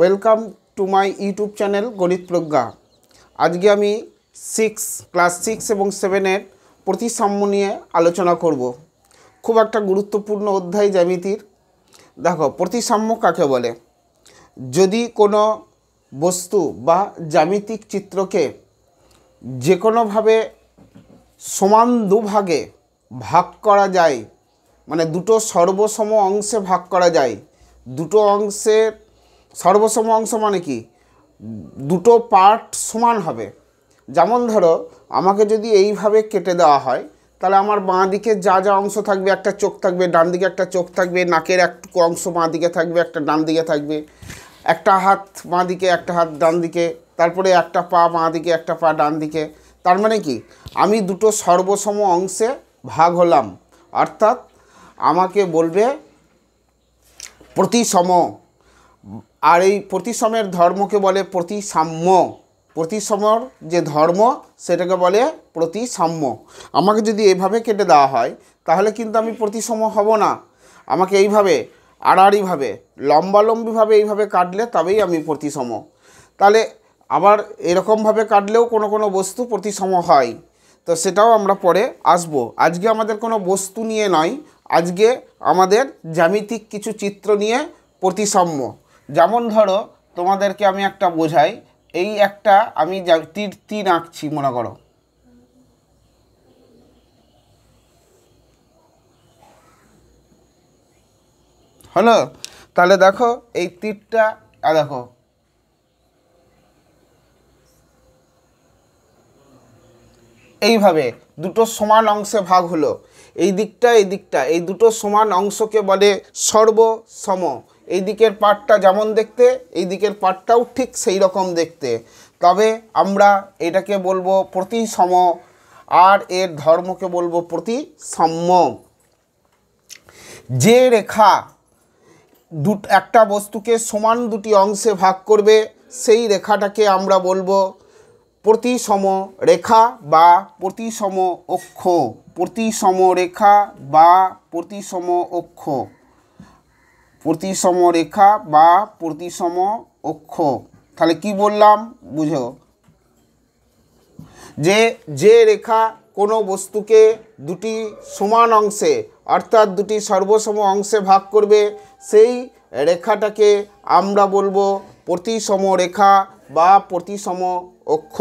Welcome to my YouTube channel Ganit Pragya আজকে আমি six class six এবং সেভেনের প্রতিসাম্য নিয়ে আলোচনা করব। খুব একটা গুরুত্বপূর্ণ অধ্যায় জ্যামিতির দেখো প্রতিসাম্য কাকে বলে যদি কোনো বস্তু বা জ্যামিতিক চিত্রকে যে কোনোভাবে সমান দুভাগে ভাগ করা যায় মানে দুটো সর্বসম অংশে ভাগ করা যায় দুটো অংশের সর্বসম অংশ মানে কি দুটো পার্ট সমান হবে যেমন ধরো আমাকে যদি এইভাবে কেটে দেওয়া হয় তাহলে আমার বাঁ দিকে যা যা অংশ থাকবে একটা চোখ থাকবে ডান দিকে একটা চোখ থাকবে নাকের এক অংশ বাঁ দিকে থাকবে একটা ডান দিকে থাকবে একটা হাত বাঁ দিকে একটা হাত ডান দিকে তারপরে একটা পা বাঁ দিকে একটা পা ডান দিকে তার মানে কি আমি দুটো সর্বসম অংশে ভাগ হলাম অর্থাৎ আমাকে বলবে প্রতিসম আর এই প্রতিসমের ধর্মকে বলে প্রতিসাম্য প্রতিসমর যে ধর্ম সেটাকে বলে প্রতিসাম্য আমাকে যদি এভাবে কেটে দেওয়া হয় তাহলে কিন্তু আমি প্রতিসম হব না আমাকে এইভাবে আড়াআড়িভাবে লম্বালম্বিভাবে এইভাবে কাটলে তবেই আমি প্রতিসম তাহলে আবার এরকমভাবে কাটলেও কোনো কোনো বস্তু প্রতিসম হয় তো সেটাও আমরা পরে আসব আজকে আমাদের কোনো বস্তু নিয়ে নয় আজকে আমাদের জ্যামিতিক কিছু চিত্র নিয়ে প্রতিসাম্য যেমন ধরো তোমাদেরকে আমি একটা বোঝাই এই একটা আমি তীর তীর আঁকছি মনে করো হলো তাহলে দেখো এই তীরটা দেখো এইভাবে দুটো সমান অংশে ভাগ হলো এই দিকটা এই দিকটা এই দুটো সমান অংশকে বলে সর্বসম এই দিকের পাটটা যেমন দেখতে এই দিকের পাটটাও ঠিক সেই রকম দেখতে তবে আমরা এটাকে বলবো প্রতি সম আর এর ধর্মকে বলবো প্রতি সাম্য যে রেখা দু একটা বস্তুকে সমান দুটি অংশে ভাগ করবে সেই রেখাটাকে আমরা বলবো প্রতি সম রেখা বা প্রতিসম অক্ষ সম রেখা বা প্রতিসম অক্ষ প্রতিসম রেখা বা প্রতিসম অক্ষ তাহলে কি বললাম বুঝো যে যে রেখা কোনো বস্তুকে দুটি সমান অংশে অর্থাৎ দুটি সর্বসম অংশে ভাগ করবে সেই রেখাটাকে আমরা বলবো প্রতিসম রেখা বা প্রতিসম অক্ষ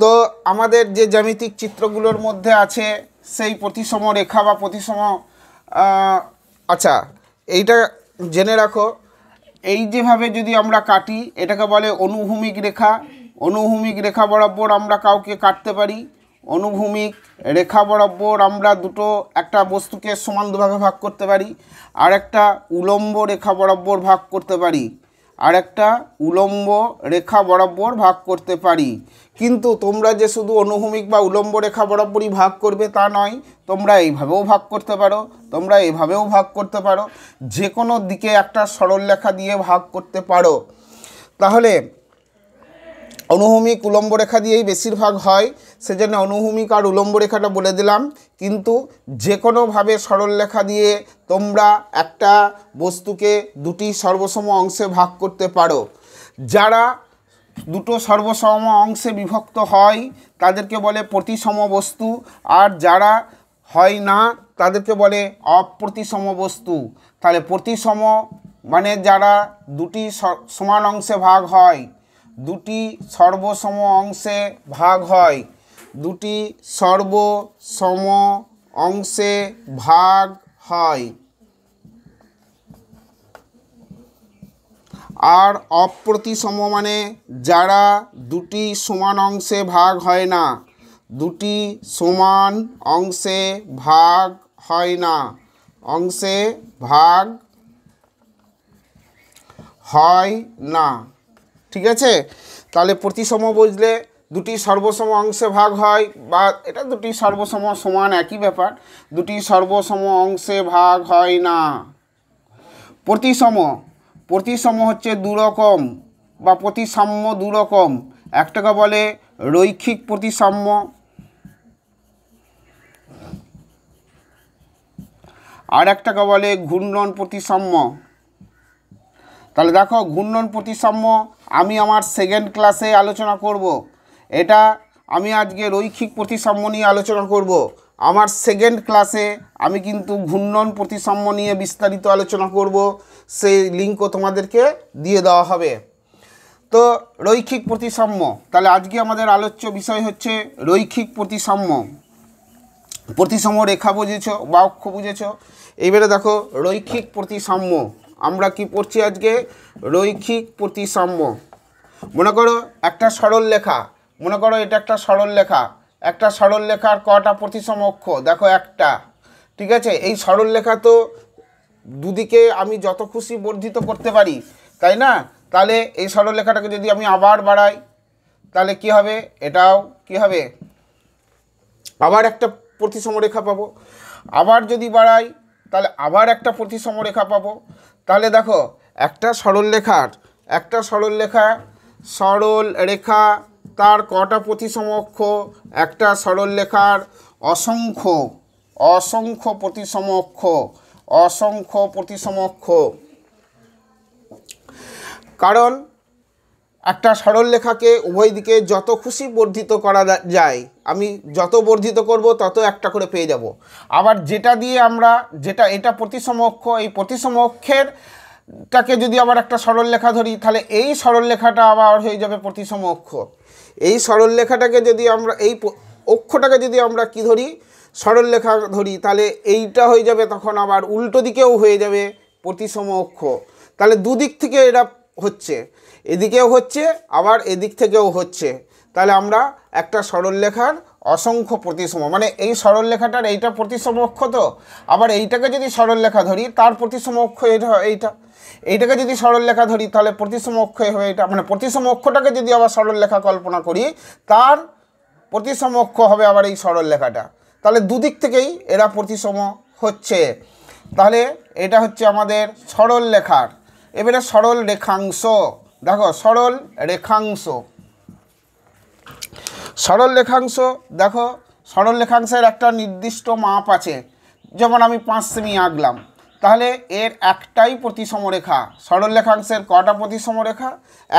তো আমাদের যে জ্যামিতিক চিত্রগুলোর মধ্যে আছে সেই প্রতিসম রেখা বা প্রতিসম আচ্ছা এইটা জেনে রাখো এই যেভাবে যদি আমরা কাটি এটাকে বলে অনুভূমিক রেখা অনুভূমিক রেখা বরাবর আমরা কাউকে কাটতে পারি অনুভূমিক রেখা বরাবর আমরা দুটো একটা বস্তুকে সমান ভাগ করতে পারি আর একটা উলম্ব রেখা বরাবর ভাগ করতে পারি আর একটা উলম্ব রেখা বরাবর ভাগ করতে পারি কিন্তু তোমরা যে শুধু অনুভূমিক বা উলম্ব রেখা বরাবরই ভাগ করবে তা নয় তোমরা এইভাবেও ভাগ করতে পারো তোমরা এইভাবেও ভাগ করতে পারো যে কোনো দিকে একটা সরল রেখা দিয়ে ভাগ করতে পারো তাহলে অনুভূমিক উলম্ব রেখা দিয়েই বেশিরভাগ হয় সেজন্য অনুভূমিক আর উলম্ব রেখাটা বলে দিলাম কিন্তু যে কোনোভাবে সরলরেখা দিয়ে তোমরা একটা বস্তুকে দুটি সর্বসম অংশে ভাগ করতে পারো যারা দুটো সর্বসম অংশে বিভক্ত হয় তাদেরকে বলে প্রতিসম বস্তু আর যারা হয় না তাদেরকে বলে অপ্রতিসম বস্তু তাহলে প্রতিসম মানে যারা দুটি সমান অংশে ভাগ হয় দুটি সর্বসম অংশে ভাগ হয় দুটি সর্বসম অংশে ভাগ হয় আর অপ্রতিসম মানে যারা দুটি সমান অংশে ভাগ হয় না দুটি সমান অংশে ভাগ হয় না অংশে ভাগ হয় না ঠিক আছে তাহলে প্রতিসম বুঝলে দুটি সর্বসম অংশে ভাগ হয় বা এটা দুটি সর্বসম সমান একই ব্যাপার দুটি সর্বসম অংশে ভাগ হয় না প্রতিসম প্রতিসম হচ্ছে দুরকম বা প্রতিসাম্য দুরকম একটাকে বলে রৈখিক প্রতিসাম্য আর একটাকে বলে ঘূর্ণন প্রতিসাম্য তাহলে দেখো ঘূর্ণন প্রতিসাম্য আমি আমার সেকেন্ড ক্লাসে আলোচনা করব। এটা আমি আজকে রৈখিক প্রতিসাম্য নিয়ে আলোচনা করব। আমার সেকেন্ড ক্লাসে আমি কিন্তু ঘূর্ণন প্রতিসাম্য নিয়ে বিস্তারিত আলোচনা করব সেই লিঙ্কও তোমাদেরকে দিয়ে দেওয়া হবে তো রৈখিক প্রতিসাম্য তাহলে আজকে আমাদের আলোচ্য বিষয় হচ্ছে রৈখিক প্রতিসাম্য প্রতিসম রেখা বুঝেছ বা অক্ষ বুঝেছ এবারে দেখো রৈখিক প্রতিসাম্য আমরা কি পড়ছি আজকে রৈখিক প্রতিসাম্য মনে করো একটা সরল লেখা মনে করো এটা একটা সরল লেখা একটা সরল লেখার কটা প্রতিসম অক্ষ দেখো একটা ঠিক আছে এই সরল লেখা তো দুদিকে আমি যত খুশি বর্ধিত করতে পারি তাই না তাহলে এই সরলরেখাটাকে যদি আমি আবার বাড়াই তাহলে কি হবে এটাও কি হবে আবার একটা প্রতিসম রেখা পাবো আবার যদি বাড়াই তাহলে আবার একটা প্রতিসম রেখা পাবো তাহলে দেখো একটা সরলরেখার একটা সরলরেখা সরল রেখা তার কটা অক্ষ একটা সরলরেখার অসংখ্য অসংখ্য অক্ষ অসংখ্য প্রতিসমক্ষ কারণ একটা সরল লেখাকে উভয় দিকে যত খুশি বর্ধিত করা যায় আমি যত বর্ধিত করব তত একটা করে পেয়ে যাব আবার যেটা দিয়ে আমরা যেটা এটা প্রতিসমক্ষ এই প্রতিসমক্ষের টাকে যদি আবার একটা সরল লেখা ধরি তাহলে এই সরল লেখাটা আবার হয়ে যাবে প্রতিসম অক্ষ এই সরল লেখাটাকে যদি আমরা এই অক্ষটাকে যদি আমরা কি ধরি সরল লেখা ধরি তাহলে এইটা হয়ে যাবে তখন আবার উল্টো দিকেও হয়ে যাবে প্রতিসম অক্ষ তাহলে দুদিক থেকে এটা হচ্ছে এদিকেও হচ্ছে আবার এদিক থেকেও হচ্ছে তাহলে আমরা একটা সরল লেখার অসংখ্য প্রতিসম মানে এই সরল লেখাটার এইটা প্রতিসম অক্ষ তো আবার এইটাকে যদি সরল লেখা ধরি তার প্রতিসম অক্ষ এটা এইটা এইটাকে যদি সরল লেখা ধরি তাহলে প্রতিসম অক্ষ হবে এটা মানে প্রতিসম অক্ষটাকে যদি আবার লেখা কল্পনা করি তার প্রতিসম অক্ষ হবে আবার এই সরল লেখাটা তাহলে দুদিক থেকেই এরা প্রতিসম হচ্ছে তাহলে এটা হচ্ছে আমাদের সরল লেখার এবারে সরল রেখাংশ দেখো সরল রেখাংশ সরল রেখাংশ দেখো সরল রেখাংশের একটা নির্দিষ্ট মাপ আছে যেমন আমি পাঁচ সেমি আঁকলাম তাহলে এর একটাই প্রতিসম রেখা সরল রেখাংশের কটা প্রতিসম রেখা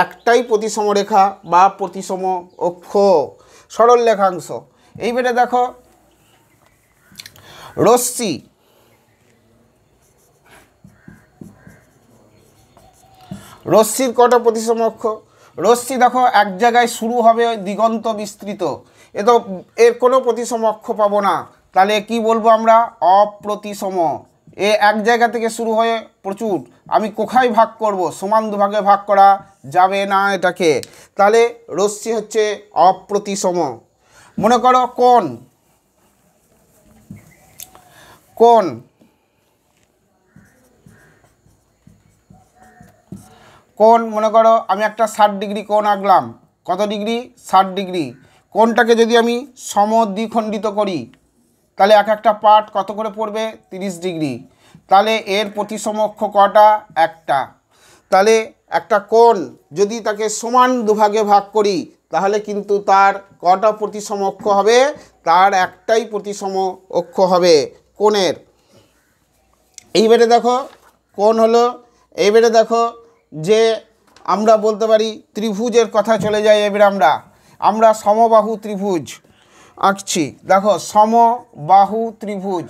একটাই প্রতিসম রেখা বা প্রতিসম অক্ষ সরল রেখাংশ এইবারে দেখো রশ্মি রশ্মির কটা প্রতিসমক্ষ রশ্মি দেখো এক জায়গায় শুরু হবে দিগন্ত বিস্তৃত এ তো এর কোনো প্রতিসমক্ষ পাবো না তাহলে কি বলবো আমরা অপ্রতিসম এ এক জায়গা থেকে শুরু হয়ে প্রচুর আমি কোথায় ভাগ করব সমান দুভাগে ভাগ করা যাবে না এটাকে তাহলে রশ্মি হচ্ছে অপ্রতিসম মনে করো কোন কোন কোন মনে করো আমি একটা ষাট ডিগ্রি কোন আঁকলাম কত ডিগ্রি ষাট ডিগ্রি কোনটাকে যদি আমি সমদ্বিখণ্ডিত করি তাহলে এক একটা পার্ট কত করে পড়বে 30 ডিগ্রি তাহলে এর প্রতিসমক্ষ কটা একটা তাহলে একটা কোন যদি তাকে সমান দুভাগে ভাগ করি তাহলে কিন্তু তার কটা প্রতিসমক্ষ হবে তার একটাই প্রতি সমক্ষ হবে কোণের এইবারে দেখো কোণ হলো এইবারে দেখো যে আমরা বলতে পারি ত্রিভুজের কথা চলে যাই এবারে আমরা আমরা সমবাহু ত্রিভুজ আঁকছি দেখো সমবাহু ত্রিভুজ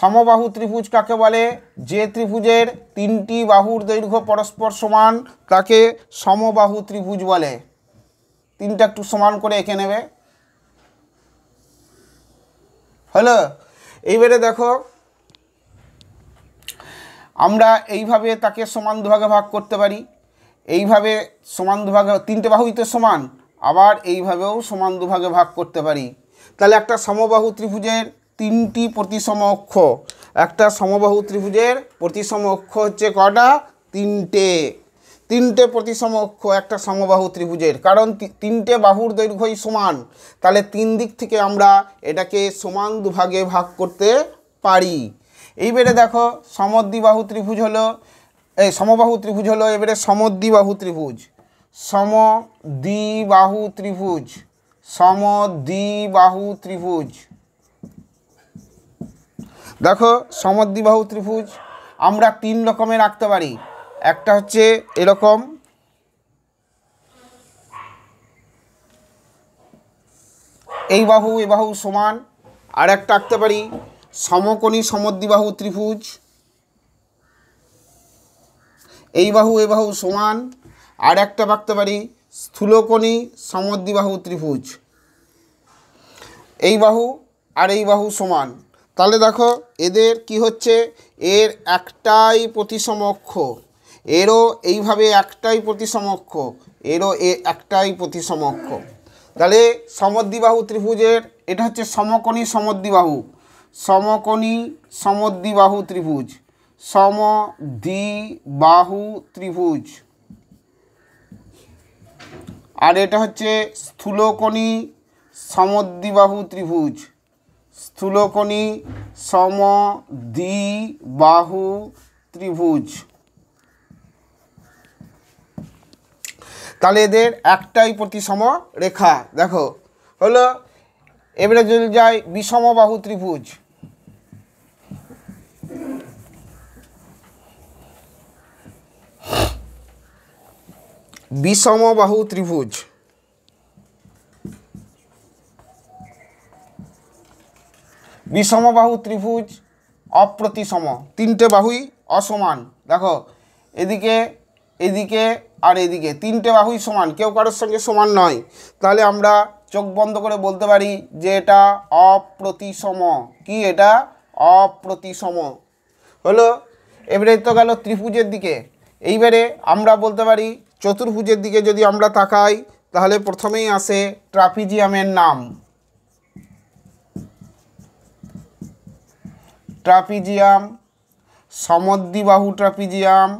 সমবাহু ত্রিভুজ কাকে বলে যে ত্রিভুজের তিনটি বাহুর দৈর্ঘ্য পরস্পর সমান তাকে সমবাহু ত্রিভুজ বলে তিনটা একটু সমান করে এঁকে নেবে হ্যালো এইবারে দেখো আমরা এইভাবে তাকে সমান দুভাগে ভাগ করতে পারি এইভাবে সমান দুভাগে তিনটে বাহুই তো সমান আবার এইভাবেও সমান দুভাগে ভাগ করতে পারি তাহলে একটা সমবাহু ত্রিভুজের তিনটি প্রতিসম অক্ষ একটা সমবাহু ত্রিভুজের প্রতিসম অক্ষ হচ্ছে কটা তিনটে তিনটে প্রতিসমক্ষ একটা সমবাহু ত্রিভুজের কারণ তিনটে বাহুর দৈর্ঘ্যই সমান তাহলে তিন দিক থেকে আমরা এটাকে সমান দুভাগে ভাগ করতে পারি এইবারে দেখো সমদ্বিবাহু ত্রিভুজ হলো এই সমবাহু ত্রিভুজ হলো এবারে সমদ্বিবাহু ত্রিভুজ সমদ্বিবাহু ত্রিভুজ সমদ্বিবাহু ত্রিভুজ দেখো সমদ্বিবাহু ত্রিভুজ আমরা তিন রকমের আঁকতে পারি একটা হচ্ছে এরকম এই বাহু এ বাহু সমান আর একটা আঁকতে পারি সমকোণী সমদ্বিবাহু ত্রিভুজ এই বাহু এ বাহু সমান আর একটা আঁকতে পারি স্থূলকোণী সমদ্বিবাহু ত্রিভুজ এই বাহু আর এই বাহু সমান তাহলে দেখো এদের কি হচ্ছে এর একটাই প্রতিসমক্ষ এরও এইভাবে একটাই প্রতিসমক্ষ এরও এ একটাই প্রতিসমক্ষ তাহলে সমদ্বিবাহু ত্রিভুজের এটা হচ্ছে সমকোণী সমদ্বিবাহু সমকোণী সমদ্বিবাহু ত্রিভুজ সমদ্বিবাহু ত্রিভুজ আর এটা হচ্ছে স্থূলকণী সমদ্বিবাহু ত্রিভুজ স্থূলকণী সমদ্বিবাহু ত্রিভুজ তাহলে এদের একটাই প্রতিসম রেখা দেখো হলো এবারে যদি যায় বিষম বাহু ত্রিভুজ বিষম বাহু ত্রিভুজ বিষম বাহু ত্রিভুজ অপ্রতিসম তিনটে বাহুই অসমান দেখো এদিকে এদিকে আর এদিকে তিনটে বাহুই সমান কেউ কারোর সঙ্গে সমান নয় তাহলে আমরা চোখ বন্ধ করে বলতে পারি যে এটা অপ্রতিসম কি এটা অপ্রতিসম হলো এবারে তো গেল ত্রিভুজের দিকে এইবারে আমরা বলতে পারি চতুর্ভুজের দিকে যদি আমরা তাকাই তাহলে প্রথমেই আসে ট্রাপিজিয়ামের নাম ট্রাপিজিয়াম সমদ্বিবাহু ট্রাপিজিয়াম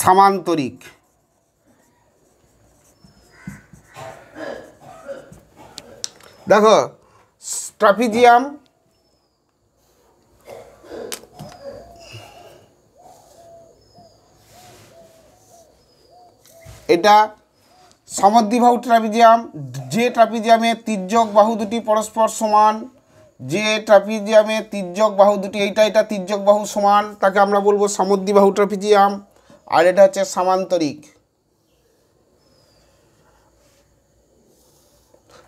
সামান্তরিক দেখো স্ট্রাফিজিয়াম এটা সমদ্বিবাহু ট্রাফিজিয়াম যে ট্রাফিজিয়ামে তির্যক বাহু দুটি পরস্পর সমান যে ট্রাফিজিয়ামে তির্যক বাহু দুটি এইটা এটা তির্যক বাহু সমান তাকে আমরা বলবো সমদ্বিবাহু ট্রাফিজিয়াম আর এটা হচ্ছে সামান্তরিক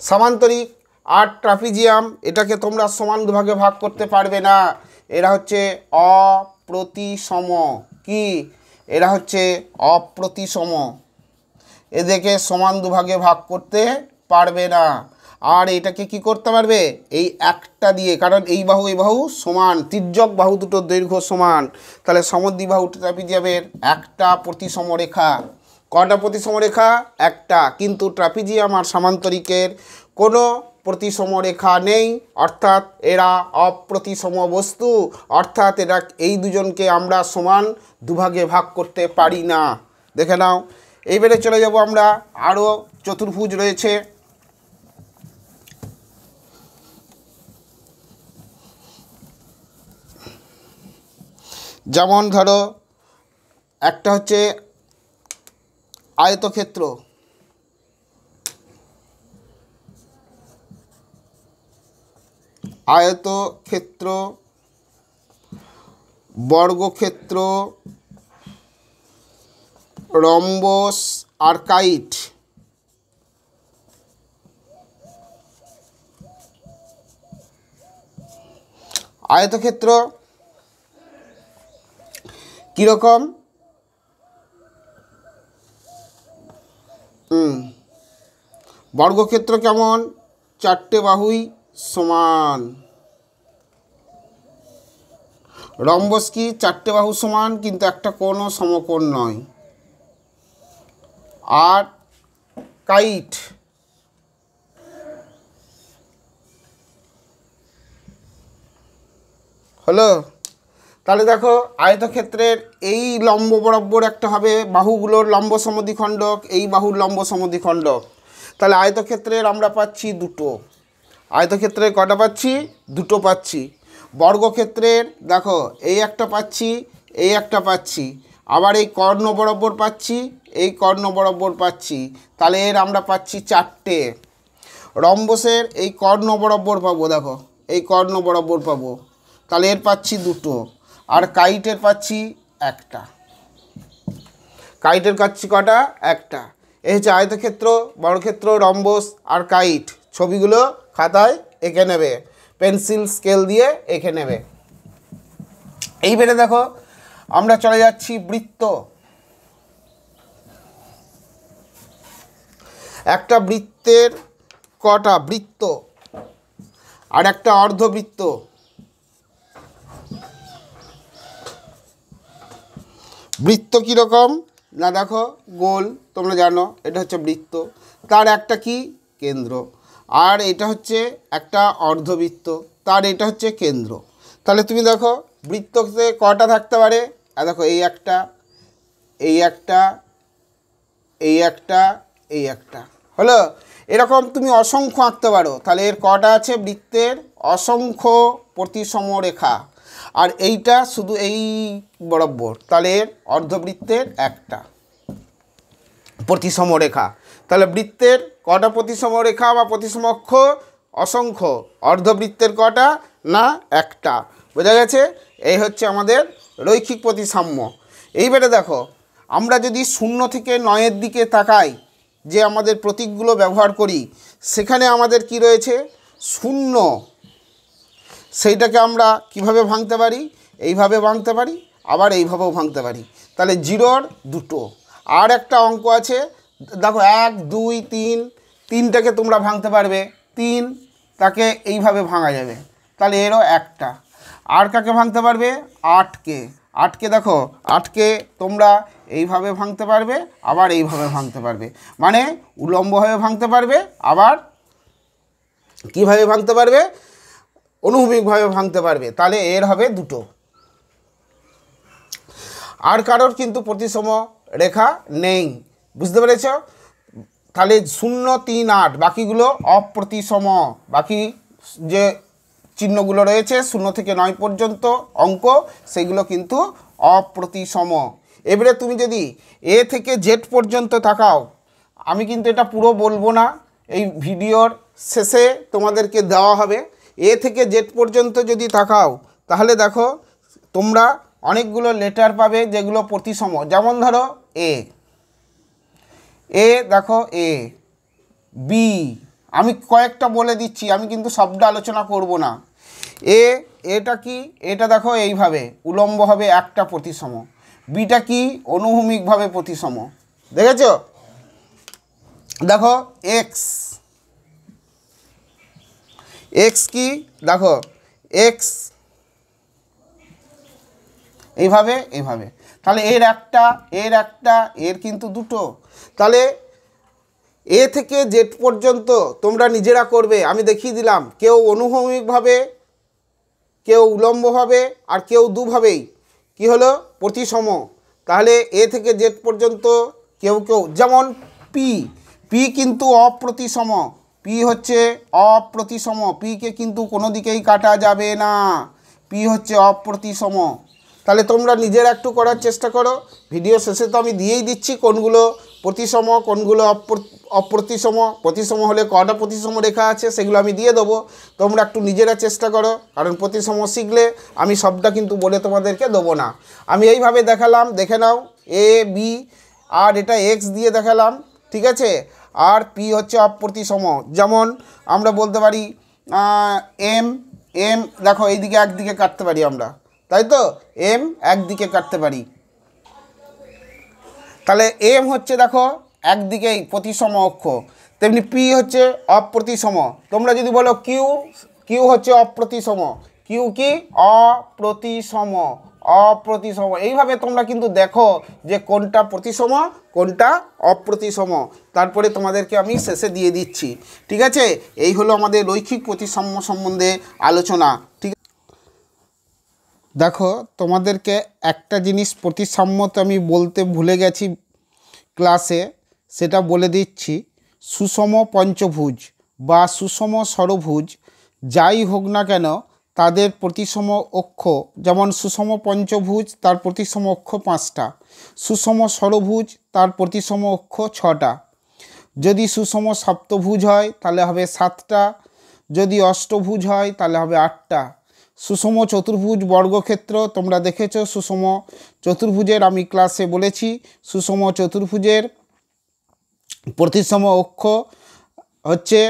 সামান্তরিক আর ট্রাফিজিয়াম এটাকে তোমরা সমান দুভাগে ভাগ করতে পারবে না এরা হচ্ছে অপ্রতিসম কি এরা হচ্ছে অপ্রতিসম এদেরকে সমান দুভাগে ভাগ করতে পারবে না আর এটাকে কি করতে পারবে এই একটা দিয়ে কারণ এই বাহু এই বাহু সমান তির্যক বাহু দুটো দৈর্ঘ্য সমান তাহলে সমদ্বী সমদ্বিবাহু ট্রাপিজিয়ামের একটা প্রতিসম রেখা কটা প্রতিসম রেখা একটা কিন্তু ট্রাপিজিয়াম আর সামান্তরিকের কোনো প্রতিসম রেখা নেই অর্থাৎ এরা অপ্রতিসম বস্তু অর্থাৎ এরা এই দুজনকে আমরা সমান দুভাগে ভাগ করতে পারি না দেখে নাও এইবারে চলে যাব আমরা আরও চতুর্ভুজ রয়েছে যেমন ধরো একটা হচ্ছে আয়তক্ষেত্র আয়তক্ষেত্র বর্গক্ষেত্র রম্বস আর্কাইট আয়তক্ষেত্র কীরকম বর্গক্ষেত্র কেমন চারটে বাহুই সমান রম্বস কি চারটে বাহু সমান কিন্তু একটা কোনো সমকোণ নয় আর কাইট হ্যালো তাহলে দেখো আয়তক্ষেত্রের এই লম্ব বরাবর একটা হবে বাহুগুলোর লম্ব সমদ্বিখণ্ডক এই বাহুর লম্ব সমদ্বিখণ্ডক তাহলে আয়তক্ষেত্রের আমরা পাচ্ছি দুটো আয়তক্ষেত্রের কটা পাচ্ছি দুটো পাচ্ছি বর্গক্ষেত্রের দেখো এই একটা পাচ্ছি এই একটা পাচ্ছি আবার এই কর্ণ বরাবর পাচ্ছি এই কর্ণ বরাবর পাচ্ছি তাহলে এর আমরা পাচ্ছি চারটে রম্বসের এই কর্ণ বরাবর পাবো দেখো এই কর্ণ বরাবর পাবো তাহলে এর পাচ্ছি দুটো আর কাইটের পাচ্ছি একটা কাইটের কাচ্ছি কটা একটা এ হচ্ছে আয়তক্ষেত্র বর্গক্ষেত্র রম্বস আর কাইট ছবিগুলো খাতায় এঁকে নেবে পেন্সিল স্কেল দিয়ে এঁকে নেবে এই বেড়ে দেখো আমরা চলে যাচ্ছি বৃত্ত একটা বৃত্তের কটা বৃত্ত আর একটা অর্ধবৃত্ত বৃত্ত কীরকম না দেখো গোল তোমরা জানো এটা হচ্ছে বৃত্ত তার একটা কি কেন্দ্র আর এটা হচ্ছে একটা অর্ধবৃত্ত তার এটা হচ্ছে কেন্দ্র তাহলে তুমি দেখো বৃত্ততে কটা থাকতে পারে আর দেখো এই একটা এই একটা এই একটা এই একটা হলো এরকম তুমি অসংখ্য আঁকতে পারো তাহলে এর কটা আছে বৃত্তের অসংখ্য প্রতিসম রেখা আর এইটা শুধু এই বরাবর তাহলে এর অর্ধবৃত্তের একটা প্রতিসম রেখা তাহলে বৃত্তের কটা প্রতিসম রেখা বা প্রতিসম অক্ষ অসংখ্য অর্ধবৃত্তের কটা না একটা বোঝা গেছে এই হচ্ছে আমাদের রৈখিক প্রতিসাম্য এইবারে দেখো আমরা যদি শূন্য থেকে নয়ের দিকে তাকাই যে আমাদের প্রতীকগুলো ব্যবহার করি সেখানে আমাদের কি রয়েছে শূন্য সেইটাকে আমরা কিভাবে ভাঙতে পারি এইভাবে ভাঙতে পারি আবার এইভাবেও ভাঙতে পারি তাহলে জিরোর দুটো আর একটা অঙ্ক আছে দেখো এক দুই তিন তিনটাকে তোমরা ভাঙতে পারবে তিন তাকে এইভাবে ভাঙা যাবে তাহলে এরও একটা আর কাকে ভাঙতে পারবে আটকে আটকে দেখো আটকে তোমরা এইভাবে ভাঙতে পারবে আবার এইভাবে ভাঙতে পারবে মানে উলম্বভাবে ভাঙতে পারবে আবার কীভাবে ভাঙতে পারবে অনুভূমিকভাবে ভাঙতে পারবে তাহলে এর হবে দুটো আর কারোর কিন্তু প্রতিসম রেখা নেই বুঝতে পেরেছ তাহলে শূন্য তিন আট বাকিগুলো অপ্রতিসম বাকি যে চিহ্নগুলো রয়েছে শূন্য থেকে নয় পর্যন্ত অঙ্ক সেগুলো কিন্তু অপ্রতিসম এবারে তুমি যদি এ থেকে জেড পর্যন্ত তাকাও আমি কিন্তু এটা পুরো বলবো না এই ভিডিওর শেষে তোমাদেরকে দেওয়া হবে এ থেকে জেড পর্যন্ত যদি তাকাও তাহলে দেখো তোমরা অনেকগুলো লেটার পাবে যেগুলো প্রতিসম যেমন ধরো এ এ দেখো এ বি আমি কয়েকটা বলে দিচ্ছি আমি কিন্তু সবটা আলোচনা করব না এ এটা কি এটা দেখো এইভাবে উলম্ব হবে একটা প্রতিসম বিটা কি অনুভূমিকভাবে প্রতিসম দেখেছ দেখো এক্স এক্স কি দেখো এক্স এইভাবে এইভাবে তাহলে এর একটা এর একটা এর কিন্তু দুটো তাহলে এ থেকে জেড পর্যন্ত তোমরা নিজেরা করবে আমি দেখিয়ে দিলাম কেউ অনুভূমিকভাবে কেউ উলম্বভাবে আর কেউ দুভাবেই কি হলো প্রতিসম তাহলে এ থেকে জেড পর্যন্ত কেউ কেউ যেমন পি পি কিন্তু অপ্রতিসম পি হচ্ছে অপ্রতিসম পিকে কিন্তু কোনো দিকেই কাটা যাবে না পি হচ্ছে অপ্রতিসম তাহলে তোমরা নিজেরা একটু করার চেষ্টা করো ভিডিও শেষে তো আমি দিয়েই দিচ্ছি কোনগুলো প্রতিসম কোনগুলো অপ্রতিসম প্রতিসম হলে কটা প্রতিসম রেখা আছে সেগুলো আমি দিয়ে দেবো তোমরা একটু নিজেরা চেষ্টা করো কারণ প্রতিসম শিখলে আমি সবটা কিন্তু বলে তোমাদেরকে দেবো না আমি এইভাবে দেখালাম দেখে নাও এ বি আর এটা এক্স দিয়ে দেখালাম ঠিক আছে আর পি হচ্ছে অপ্রতি সম যেমন আমরা বলতে পারি এম এম দেখো এইদিকে একদিকে কাটতে পারি আমরা তাই তো এম একদিকে কাটতে পারি তাহলে এম হচ্ছে দেখো একদিকেই প্রতিসম অক্ষ তেমনি পি হচ্ছে অপ্রতিসম তোমরা যদি বলো কিউ কিউ হচ্ছে অপ্রতিসম কিউ কি অপ্রতিসম অপ্রতিসম এইভাবে তোমরা কিন্তু দেখো যে কোনটা প্রতিসম কোনটা অপ্রতিসম তারপরে তোমাদেরকে আমি শেষে দিয়ে দিচ্ছি ঠিক আছে এই হলো আমাদের রৈখিক প্রতিসম্য সম্বন্ধে আলোচনা ঠিক দেখো তোমাদেরকে একটা জিনিস প্রতিসাম্য তো আমি বলতে ভুলে গেছি ক্লাসে সেটা বলে দিচ্ছি সুষম পঞ্চভুজ বা সুষম সরভুজ যাই হোক না কেন তাদের প্রতিসম অক্ষ যেমন সুষম পঞ্চভুজ তার প্রতিসম অক্ষ পাঁচটা সুষম ষড়ভুজ তার প্রতিসম অক্ষ ছটা যদি সুষম সপ্তভুজ হয় তাহলে হবে সাতটা যদি অষ্টভুজ হয় তাহলে হবে আটটা সুষম চতুর্ভুজ বর্গক্ষেত্র তোমরা দেখেছ সুষম চতুর্ভুজের আমি ক্লাসে বলেছি সুষম চতুর্ভুজের প্রতিসম অক্ষ হচ্ছে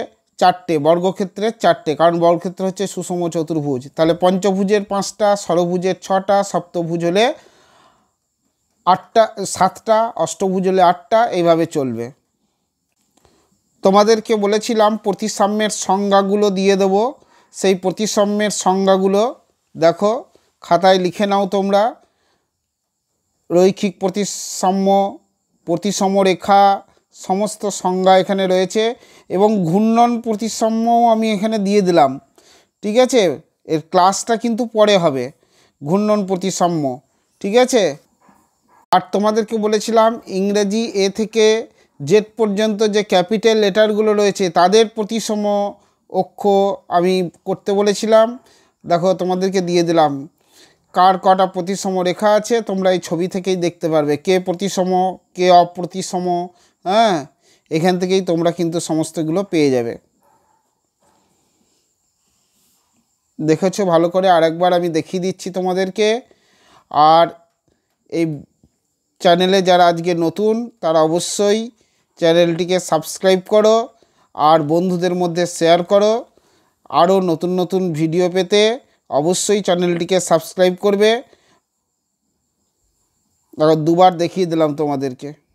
চারটে বর্গক্ষেত্রের চারটে কারণ বর্গক্ষেত্র হচ্ছে সুষম চতুর্ভুজ তাহলে পঞ্চভুজের পাঁচটা ষড়ভুজের ছটা সপ্তভুজ হলে আটটা সাতটা অষ্টভুজ হলে আটটা এইভাবে চলবে তোমাদেরকে বলেছিলাম প্রতিসাম্যের সংজ্ঞাগুলো দিয়ে দেব সেই প্রতিসাম্যের সংজ্ঞাগুলো দেখো খাতায় লিখে নাও তোমরা রৈখিক প্রতিসাম্য প্রতিসম রেখা সমস্ত সংজ্ঞা এখানে রয়েছে এবং ঘূর্ণন প্রতিসাম্যও আমি এখানে দিয়ে দিলাম ঠিক আছে এর ক্লাসটা কিন্তু পরে হবে ঘূর্ণন প্রতিসাম্য ঠিক আছে আর তোমাদেরকে বলেছিলাম ইংরেজি এ থেকে জেড পর্যন্ত যে ক্যাপিটাল লেটারগুলো রয়েছে তাদের প্রতিসম অক্ষ আমি করতে বলেছিলাম দেখো তোমাদেরকে দিয়ে দিলাম কার কটা প্রতিসম রেখা আছে তোমরা এই ছবি থেকেই দেখতে পারবে কে প্রতিসম কে অপ্রতিসম হ্যাঁ এখান থেকেই তোমরা কিন্তু সমস্তগুলো পেয়ে যাবে দেখেছো ভালো করে আরেকবার আমি দেখিয়ে দিচ্ছি তোমাদেরকে আর এই চ্যানেলে যারা আজকে নতুন তারা অবশ্যই চ্যানেলটিকে সাবস্ক্রাইব করো আর বন্ধুদের মধ্যে শেয়ার করো আরও নতুন নতুন ভিডিও পেতে অবশ্যই চ্যানেলটিকে সাবস্ক্রাইব করবে দুবার দেখিয়ে দিলাম তোমাদেরকে